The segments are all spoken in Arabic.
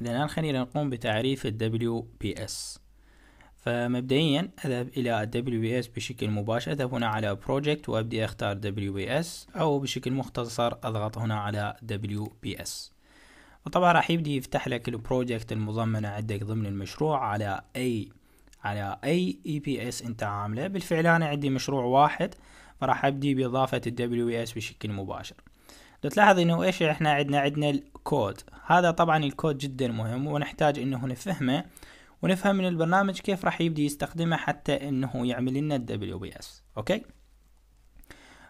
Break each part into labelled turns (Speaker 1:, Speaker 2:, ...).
Speaker 1: إذا الآن خلينا نقوم بتعريف ال WPS فمبدئيا أذهب إلى ال WPS بشكل مباشر أذهب هنا على Project وأبدي أختار WPS أو بشكل مختصر أضغط هنا على WPS وطبعا راح يبدي يفتح لك البروجكت المضمنة عندك ضمن المشروع على أي على أي اي بي اس أنت عامله بالفعل أنا عندي مشروع واحد فراح أبدي بإضافة ال WPS بشكل مباشر لو تلاحظ انه ايش احنا عندنا عندنا الكود هذا طبعا الكود جدا مهم ونحتاج انه نفهمه ونفهم من البرنامج كيف راح يبدي يستخدمه حتى انه يعمل لنا الدبليو بي اس اوكي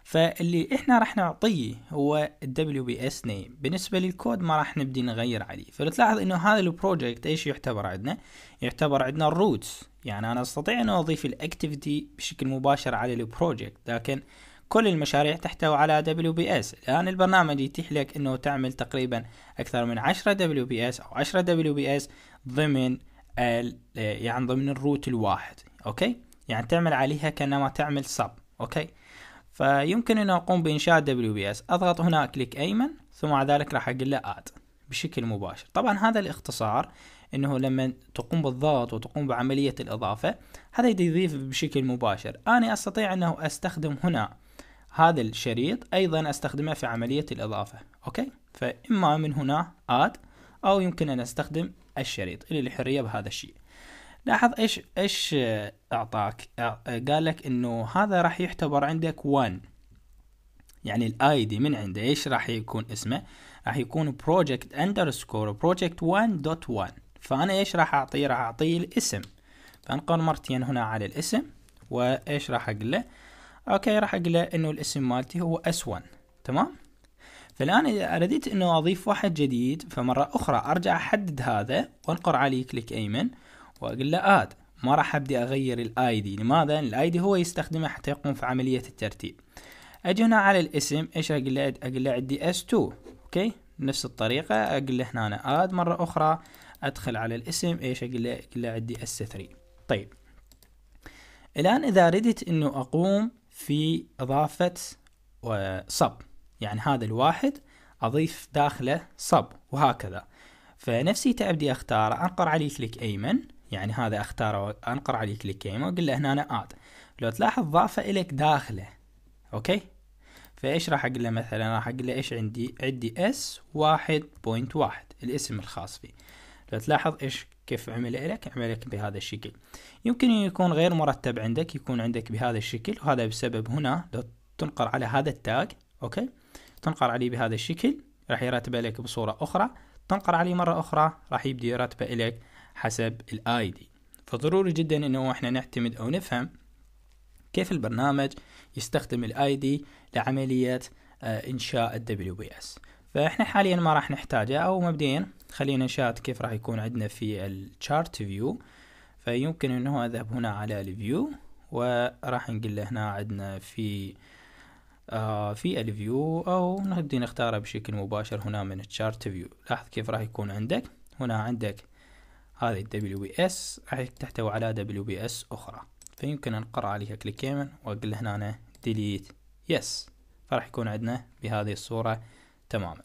Speaker 1: فاللي احنا راح نعطيه هو الدبليو بي اس نيم بالنسبه للكود ما راح نبدي نغير عليه فلو تلاحظ انه هذا البروجكت ايش يعتبر عندنا يعتبر عندنا الروتس يعني انا استطيع ان اضيف الاكتيفيتي بشكل مباشر على البروجكت لكن كل المشاريع تحتوي على WBS الآن البرنامج يتيح لك أنه تعمل تقريبا أكثر من 10 WBS أو 10 WBS ضمن يعني ضمن الروت الواحد أوكي يعني تعمل عليها كأنما تعمل سب أوكي فيمكن أن أقوم بإنشاء WBS أضغط هنا كليك أيمن ثم بعد ذلك راح أقول له آد بشكل مباشر طبعا هذا الاختصار انه لما تقوم بالضغط وتقوم بعملية الاضافة هذا يضيف بشكل مباشر انا استطيع انه استخدم هنا هذا الشريط أيضا أستخدمه في عملية الإضافة أوكي فإما من هنا اد أو يمكن أن أستخدم الشريط إلي الحرية بهذا الشيء لاحظ إيش إيش أعطاك قال لك إنه هذا راح يعتبر عندك 1 يعني الاي دي من عنده ايش راح يكون اسمه راح يكون project underscore project 1.1 فانا ايش راح اعطيه راح اعطيه الاسم فانقر مرتين هنا على الاسم وايش راح اقول له اوكي راح اقول له انه الاسم مالتي هو اس 1 تمام فالان اذا اردت انه اضيف واحد جديد فمره اخرى ارجع احدد هذا وانقر عليه كليك ايمن واقول له اد ما راح ابدي اغير الاي دي لماذا الاي دي هو يستخدمه حتى يقوم في عمليه الترتيب اجي هنا على الاسم ايش اقول له اقول له عندي اس 2 اوكي نفس الطريقه اقول له هنا أنا اد مره اخرى ادخل على الاسم ايش اقول له اقول له عندي اس 3 طيب الان اذا ردت انه اقوم في إضافة صب آه، يعني هذا الواحد أضيف داخله صب وهكذا فنفسي تعبدي أختاره أنقر عليه كليك أيمن يعني هذا أختاره أنقر عليه كليك أيمن وأقول له هنا أنا آد لو تلاحظ ضافه إلك داخله أوكي فإيش راح أقول له مثلا راح أقول له إيش عندي عندي اس واحد بوينت واحد الاسم الخاص فيه لو تلاحظ إيش كيف عمل لك عمل لك بهذا الشكل يمكن يكون غير مرتب عندك يكون عندك بهذا الشكل وهذا بسبب هنا لو تنقر على هذا التاج اوكي تنقر عليه بهذا الشكل راح يرتبه لك بصورة أخرى تنقر عليه مرة أخرى راح يبدي يرتبه لك حسب الاي دي فضروري جدا انه احنا نعتمد او نفهم كيف البرنامج يستخدم الاي دي لعملية آه، انشاء الدبليو بي اس فاحنا حاليا ما راح نحتاجه او مبدئيا خلينا نشاهد كيف راح يكون عندنا في الشارت فيو فيمكن انه اذهب هنا على الفيو وراح نقول له هنا عندنا في آه في الفيو او نبدي نختاره بشكل مباشر هنا من الشارت فيو لاحظ كيف راح يكون عندك هنا عندك هذه الدبليو بي اس راح تحتوي على دبليو بي اس اخرى فيمكن انقر عليها كليك يمين واقول هنا ديليت يس فراح يكون عندنا بهذه الصوره تماما